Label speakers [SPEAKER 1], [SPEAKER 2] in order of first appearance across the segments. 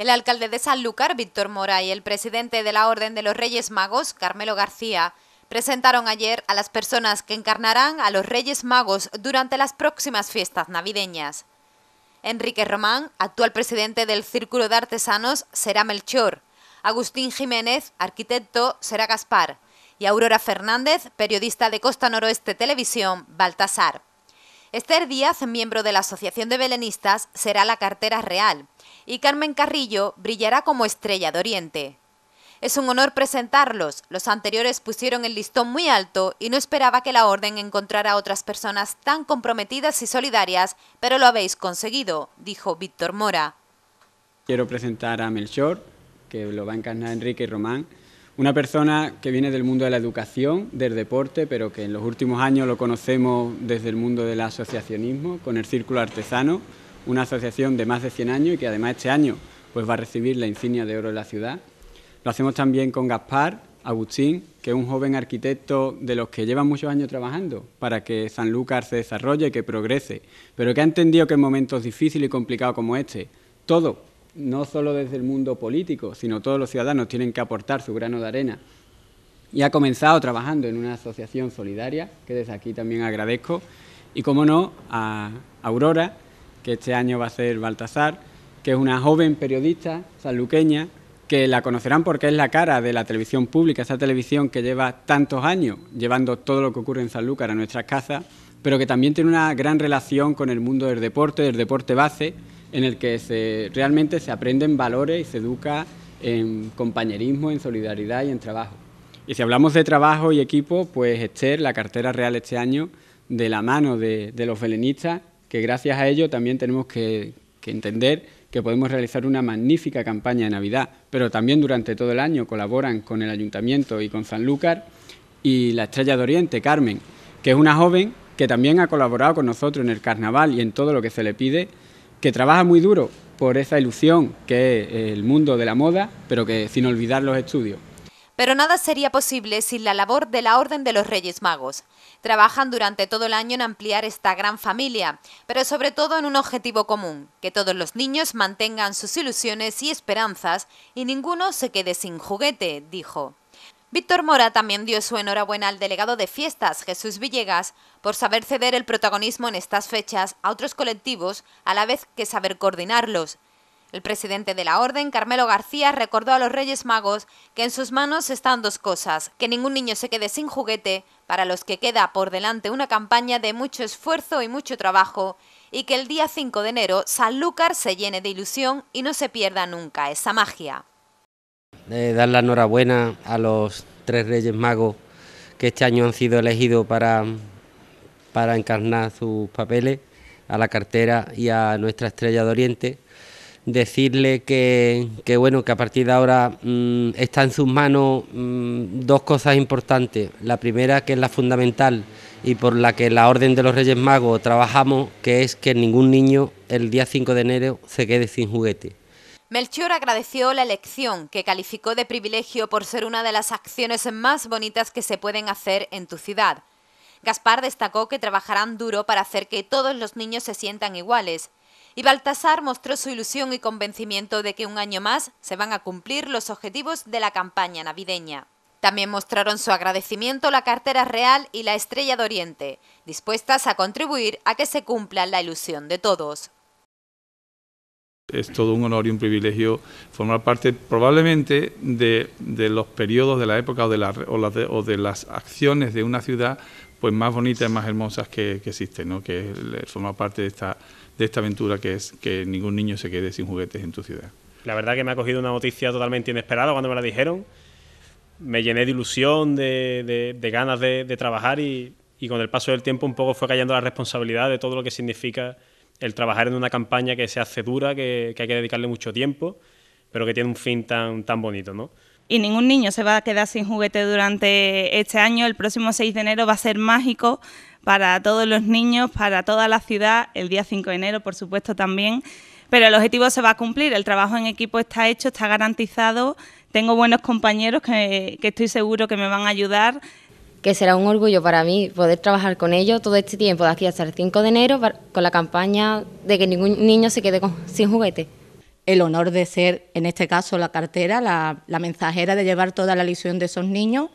[SPEAKER 1] el alcalde de Sanlúcar, Víctor Mora, y el presidente de la Orden de los Reyes Magos, Carmelo García, presentaron ayer a las personas que encarnarán a los Reyes Magos durante las próximas fiestas navideñas. Enrique Román, actual presidente del Círculo de Artesanos, será Melchor. Agustín Jiménez, arquitecto, será Gaspar. Y Aurora Fernández, periodista de Costa Noroeste Televisión, Baltasar. Esther Díaz, miembro de la Asociación de Belenistas, será la cartera real y Carmen Carrillo brillará como estrella de Oriente. Es un honor presentarlos. Los anteriores pusieron el listón muy alto y no esperaba que la orden encontrara a otras personas tan comprometidas y solidarias, pero lo habéis conseguido, dijo Víctor Mora.
[SPEAKER 2] Quiero presentar a Melchor, que lo va a encarnar Enrique Román. Una persona que viene del mundo de la educación, del deporte, pero que en los últimos años lo conocemos desde el mundo del asociacionismo, con el Círculo Artesano, una asociación de más de 100 años y que además este año pues, va a recibir la insignia de oro de la ciudad. Lo hacemos también con Gaspar Agustín, que es un joven arquitecto de los que lleva muchos años trabajando para que Sanlúcar se desarrolle y que progrese, pero que ha entendido que en momentos difíciles y complicados como este, todo no solo desde el mundo político, sino todos los ciudadanos tienen que aportar su grano de arena. Y ha comenzado trabajando en una asociación solidaria, que desde aquí también agradezco, y como no, a Aurora, que este año va a ser Baltasar, que es una joven periodista sanluqueña, que la conocerán porque es la cara de la televisión pública, esa televisión que lleva tantos años llevando todo lo que ocurre en Sanlúcar a nuestras casas, pero que también tiene una gran relación con el mundo del deporte, del deporte base, en el que realmente se aprenden valores y se educa en compañerismo, en solidaridad y en trabajo. Y si hablamos de trabajo y equipo, pues Esther, la cartera real este año, de la mano de, los velenistas... que gracias a ello también tenemos que, que entender que podemos realizar una magnífica campaña de Navidad, pero también durante todo el año colaboran con el Ayuntamiento y con Sanlúcar y la Estrella de Oriente, Carmen, que es una joven que también ha colaborado con nosotros en el carnaval y en todo lo que se le pide que trabaja muy duro por esa ilusión que es el mundo de la moda, pero que sin olvidar los estudios.
[SPEAKER 1] Pero nada sería posible sin la labor de la Orden de los Reyes Magos. Trabajan durante todo el año en ampliar esta gran familia, pero sobre todo en un objetivo común, que todos los niños mantengan sus ilusiones y esperanzas y ninguno se quede sin juguete, dijo. Víctor Mora también dio su enhorabuena al delegado de fiestas, Jesús Villegas, por saber ceder el protagonismo en estas fechas a otros colectivos, a la vez que saber coordinarlos. El presidente de la Orden, Carmelo García, recordó a los Reyes Magos que en sus manos están dos cosas, que ningún niño se quede sin juguete, para los que queda por delante una campaña de mucho esfuerzo y mucho trabajo, y que el día 5 de enero Sanlúcar se llene de ilusión y no se pierda nunca esa magia.
[SPEAKER 2] Eh, dar la enhorabuena a los tres Reyes Magos que este año han sido elegidos para, para encarnar sus papeles, a la cartera y a nuestra estrella de Oriente. Decirle que, bueno, que a partir de ahora mm, está en sus manos mm, dos cosas importantes. La primera, que es la fundamental y por la que la Orden de los Reyes Magos trabajamos, que es que ningún niño el día 5 de enero se quede sin juguete.
[SPEAKER 1] Melchior agradeció la elección, que calificó de privilegio por ser una de las acciones más bonitas que se pueden hacer en tu ciudad. Gaspar destacó que trabajarán duro para hacer que todos los niños se sientan iguales. Y Baltasar mostró su ilusión y convencimiento de que un año más se van a cumplir los objetivos de la campaña navideña. También mostraron su agradecimiento la cartera real y la estrella de Oriente, dispuestas a contribuir a que se cumpla la ilusión de todos
[SPEAKER 2] es todo un honor y un privilegio formar parte probablemente de, de los periodos de la época o de, la, o, de, las acciones de una ciudad pues más bonitas y más hermosas que, que existen, ¿no? que formar parte de esta, de esta aventura que es que ningún niño se quede sin juguetes en tu ciudad. La verdad que me ha cogido una noticia totalmente inesperada cuando me la dijeron. Me llené de ilusión, de, de ganas de, trabajar y, y con el paso del tiempo un poco fue cayendo la responsabilidad de todo lo que significa el trabajar en una campaña que se hace dura, que, hay que dedicarle mucho tiempo, pero que tiene un fin tan, tan bonito, ¿no?
[SPEAKER 1] y ningún niño se va a quedar sin juguete durante este año. El próximo 6 de enero va a ser mágico para todos los niños, para toda la ciudad, el día 5 de enero por supuesto también, pero el objetivo se va a cumplir, el trabajo en equipo está hecho, está garantizado, tengo buenos compañeros que estoy seguro que me van a ayudar, que será un orgullo para mí poder trabajar con ellos todo este tiempo, de aquí hasta el 5 de enero, con la campaña de que ningún niño se quede sin juguete. El honor de ser, en este caso, la cartera, la, mensajera de llevar toda la ilusión de esos niños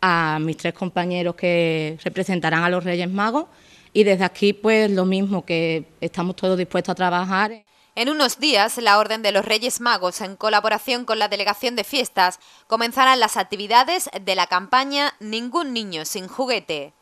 [SPEAKER 1] a mis tres compañeros que representarán a los Reyes Magos. Y desde aquí, pues lo mismo, que estamos todos dispuestos a trabajar. En unos días, la Orden de los Reyes Magos, en colaboración con la Delegación de Fiestas, comenzarán las actividades de la campaña Ningún Niño sin Juguete.